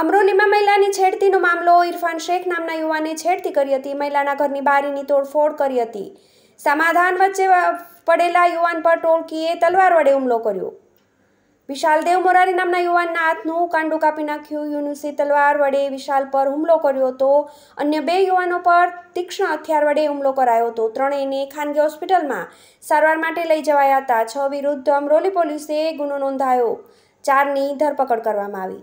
અમરોલીમાં મહિલાની છેડતીનો મામલો ઇરફાન શેખ નામના યુવાને છેડતી કરી હતી મહિલાના ઘરની બારીની તોડફોડ કરી હતી સમાધાન વચ્ચે પડેલા યુવાન પર ટોળકીએ તલવાર વડે હુમલો કર્યો વિશાલ દેવ મોરારી નામના યુવાનના હાથનું કાંડું કાપી નાખ્યું યુનુસી તલવાર વડે વિશાલ પર હુમલો કર્યો હતો અન્ય બે યુવાનો પર તીક્ષ્ણ હથિયાર વડે હુમલો કરાયો હતો ત્રણેયને ખાનગી હોસ્પિટલમાં સારવાર માટે લઈ જવાયા હતા છ વિરુદ્ધ અમરોલી પોલીસે ગુનો નોંધાયો ચારની ધરપકડ કરવામાં આવી